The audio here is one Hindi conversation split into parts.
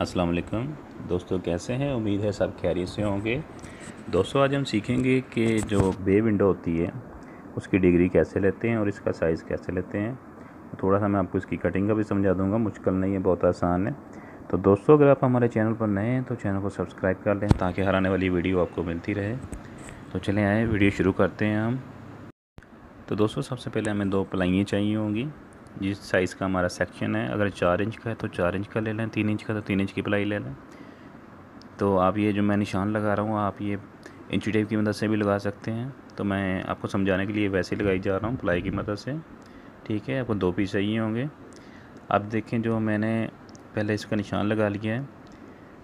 अस्सलाम वालेकुम दोस्तों कैसे हैं उम्मीद है सब खैरियत से होंगे दोस्तों आज हम सीखेंगे कि जो बे विंडो होती है उसकी डिग्री कैसे लेते हैं और इसका साइज़ कैसे लेते हैं थोड़ा सा मैं आपको इसकी कटिंग का भी समझा दूंगा मुश्किल नहीं है बहुत आसान है तो दोस्तों अगर आप हमारे चैनल पर नए हैं तो चैनल को सब्सक्राइब कर लें ताकि हर आने वाली वीडियो आपको मिलती रहे तो चलें आए वीडियो शुरू करते हैं हम तो दोस्तों सबसे पहले हमें दो पलाइयाँ चाहिए होंगी जिस साइज़ का हमारा सेक्शन है अगर चार इंच का है तो चार इंच का ले लें तीन इंच का तो तीन इंच की प्लाई ले लें तो आप ये जो मैं निशान लगा रहा हूँ आप ये इंची टेप की मदद से भी लगा सकते हैं तो मैं आपको समझाने के लिए वैसे लगाई जा रहा हूँ प्लाई की मदद से ठीक है आपको दो पीस चाहिए होंगे अब देखें जो मैंने पहले इसका निशान लगा लिया है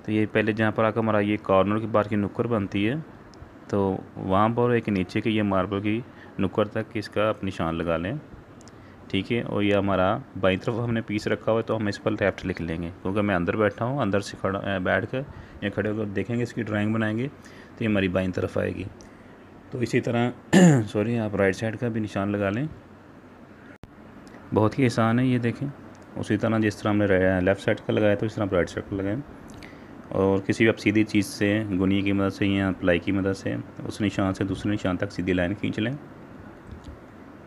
तो ये पहले जहाँ पर आकर हमारा ये कॉर्नर की बार की नुक्कर बनती है तो वहाँ पर एक नीचे की ये मार्बल की नुक्कर तक इसका आप निशान लगा लें ठीक है और ये हमारा बाई तरफ हमने पीस रखा हुआ है तो हम इस पर लेफ्ट लिख लेंगे क्योंकि मैं अंदर बैठा हूँ अंदर से खड़ा बैठ कर या खड़े होकर देखेंगे इसकी ड्राइंग बनाएंगे तो ये हमारी बाई तरफ आएगी तो इसी तरह सॉरी आप राइट साइड का भी निशान लगा लें बहुत ही आसान है ये देखें उसी तरह जिस तरह हमने लेफ़्ट साइड का लगाया तो इस तरह आप राइट साइड का लगाएं और किसी भी आप सीधी चीज़ से गुनी की मदद से या प्लाई की मदद से उस निशान से दूसरे निशान तक सीधी लाइन खींच लें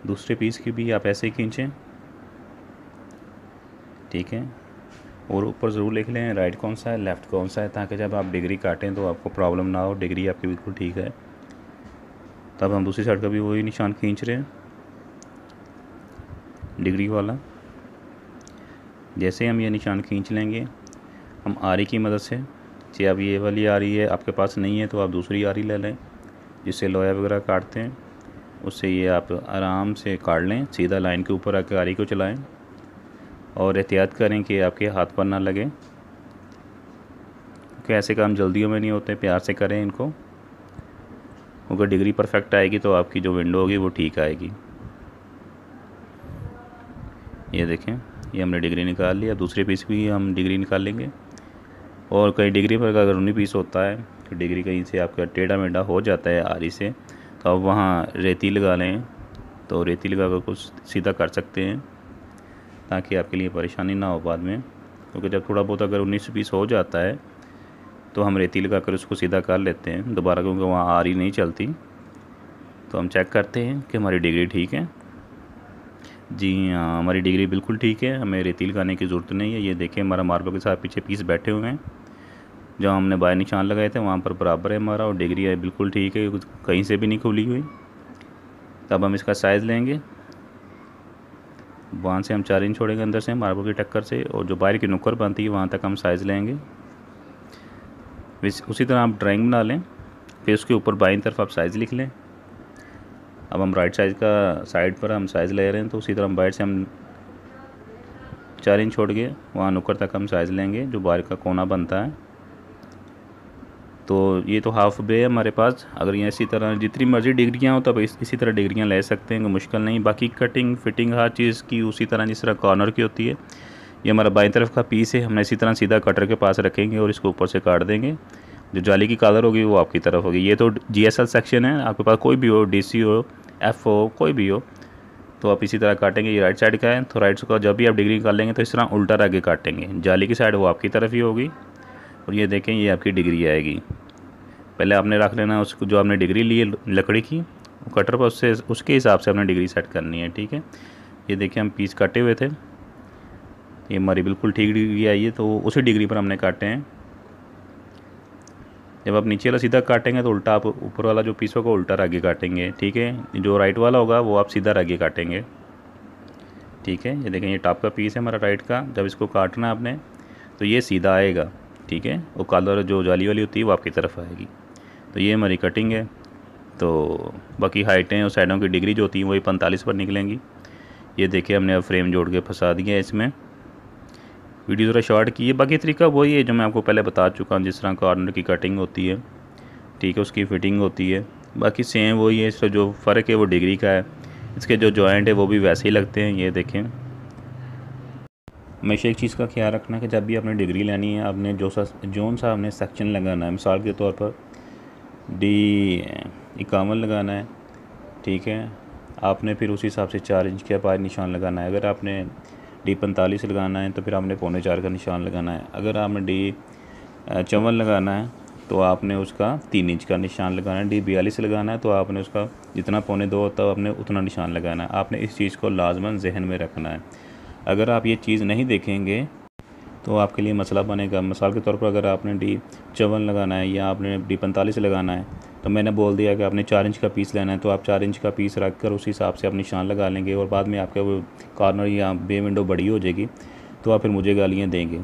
दूसरे पीस की भी आप ऐसे ही खींचें ठीक है और ऊपर ज़रूर लिख लें राइट कौन सा है लेफ़्ट कौन सा है ताकि जब आप डिग्री काटें तो आपको प्रॉब्लम ना हो डिग्री आपकी बिल्कुल ठीक है तब हम दूसरी साइड का भी वही निशान खींच रहे हैं डिग्री वाला जैसे हम ये निशान खींच लेंगे हम आरी e की मदद से चाहे अब ये वाली आरी e है आपके पास नहीं है तो आप दूसरी आरी e ले लें जिससे लोया वगैरह काटते हैं उससे ये आप आराम से काट लें सीधा लाइन के ऊपर आकर गाड़ी को चलाएं और एहतियात करें कि आपके हाथ पर ना लगे क्योंकि ऐसे काम जल्दियों में नहीं होते प्यार से करें इनको अगर डिग्री परफेक्ट आएगी तो आपकी जो विंडो होगी वो ठीक आएगी ये देखें ये हमने डिग्री निकाल लिया दूसरे पीस भी हम डिग्री निकाल लेंगे और कई डिग्री पर अगर उन्नी पीस होता है तो डिग्री कहीं से आपका टेढ़ा मेढ़ा हो जाता है आरी से तो आप वहाँ रेती लगा लें तो रेती लगा कर कुछ सीधा कर सकते हैं ताकि आपके लिए परेशानी ना हो बाद में क्योंकि जब थोड़ा बहुत अगर उन्नीस सौ बीस हो जाता है तो हम रेती लगा कर उसको सीधा कर लेते हैं दोबारा क्योंकि वहाँ आ रही नहीं चलती तो हम चेक करते हैं कि हमारी डिग्री ठीक है जी हाँ हमारी डिग्री बिल्कुल ठीक है हमें रेती लगाने की ज़रूरत नहीं है ये देखें हमारा मार्बल के साथ पीछे पीस बैठे हुए हैं जहाँ हमने बाय निशान लगाए थे वहाँ पर बराबर है हमारा और डिग्री है बिल्कुल ठीक है कहीं से भी नहीं खुली हुई तब हम इसका साइज़ लेंगे वहाँ से हम चार इंच छोड़ेंगे अंदर से मार्बल की टक्कर से और जो बाहर की नुक्कर बनती है वहाँ तक हम साइज़ लेंगे उसी तरह आप ड्राइंग बना लें फिर उसके ऊपर बाईं तरफ आप साइज़ लिख लें अब हम राइट साइज़ का साइड पर हम साइज़ ले रहे हैं तो उसी तरह बाइट से हम चार इंच छोड़ के वहाँ नुक्कर तक हम साइज़ लेंगे जो बाहर का कोना बनता है तो ये तो हाफ़ बे है हमारे पास अगर ये इसी तरह जितनी मर्ज़ी डिग्रियाँ हो तो इस, इसी तरह डिग्रियाँ ले सकते हैं मुश्किल नहीं बाकी कटिंग फिटिंग हर चीज़ की उसी तरह जिस तरह कॉर्नर की होती है ये हमारा बाई तरफ का पीस है हमने इसी तरह सीधा कटर के पास रखेंगे और इसको ऊपर से काट देंगे जो जाली की कलर होगी वो आपकी तरफ होगी ये तो जी सेक्शन है आपके पास कोई भी हो डी हो एफ हो कोई भी हो तो आप इसी तरह काटेंगे ये राइट साइड का है तो राइट का जब भी आप डिग्री लेंगे तो इस तरह उल्टा आगे काटेंगे जाली की साइड वो आपकी तरफ ही होगी और ये देखें ये आपकी डिग्री आएगी पहले आपने रख लेना उसको जो आपने डिग्री ली है लकड़ी की कटर पर उससे उसके हिसाब से आपने डिग्री सेट करनी है ठीक है ये देखिए हम पीस काटे हुए थे ये हमारी बिल्कुल ठीक डिग्री आई है तो उसी डिग्री पर हमने काटे हैं जब आप नीचे वाला सीधा काटेंगे तो उल्टा आप ऊपर वाला जो पीस होगा उल्टा आगे काटेंगे ठीक है जो राइट वाला होगा वो आप सीधा आगे काटेंगे ठीक है ये देखें ये टॉप का पीस है हमारा राइट का जब इसको काटना आपने तो ये सीधा आएगा ठीक है और कॉलर जो जाली वाली होती है वो आपकी तरफ आएगी तो ये हमारी कटिंग है तो बाकी हाइटें और साइडों की डिग्री जो होती हैं वही पैंतालीस पर निकलेंगी ये देखिए हमने अब फ्रेम जोड़ के फंसा दिया है इसमें वीडियो ज़रा शॉर्ट की है बाकी तरीका वही है जो मैं आपको पहले बता चुका हूँ जिस तरह कॉर्नर की कटिंग होती है ठीक है उसकी फिटिंग होती है बाकी सेम वही है इसका जो फ़र्क है वो डिग्री का है इसके जो जॉइंट है वो भी वैसे ही लगते हैं ये देखें हमेशा एक चीज़ का ख्याल रखना कि जब भी आपने डिग्री लेनी है आपने जो सा जोन सा आपने सेक्शन लगाना है मिसाल के तौर पर डी इक्यावन लगाना है ठीक है आपने फिर उसी हिसाब से चार इंच के पाँच निशान लगाना है अगर आपने डी पैंतालीस लगाना है तो फिर आपने पौने चार का निशान लगाना है अगर आपने डी चौवन लगाना है तो आपने उसका तीन इंच का निशान लगाना है डी बयालीस लगाना है तो आपने उसका जितना पौने दो होता है आपने उतना निशान लगाना है आपने इस चीज़ को लाजमन जहन में रखना है अगर आप ये चीज़ नहीं देखेंगे तो आपके लिए मसला बनेगा मिसाल के तौर पर अगर आपने डी चौवन लगाना है या आपने डी पैंतालीस लगाना है तो मैंने बोल दिया कि आपने चार इंच का पीस लेना है तो आप चार इंच का पीस रख कर उस हिसाब से आप निशान लगा लेंगे और बाद में आपके वो कॉर्नर या बे विंडो बड़ी हो जाएगी तो आप फिर मुझे गालियाँ देंगे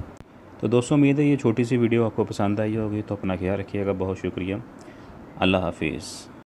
तो दोस्तों उम्मीद है ये छोटी सी वीडियो आपको पसंद आई होगी तो अपना ख्याल रखिएगा बहुत शुक्रिया अल्लाह हाफिज़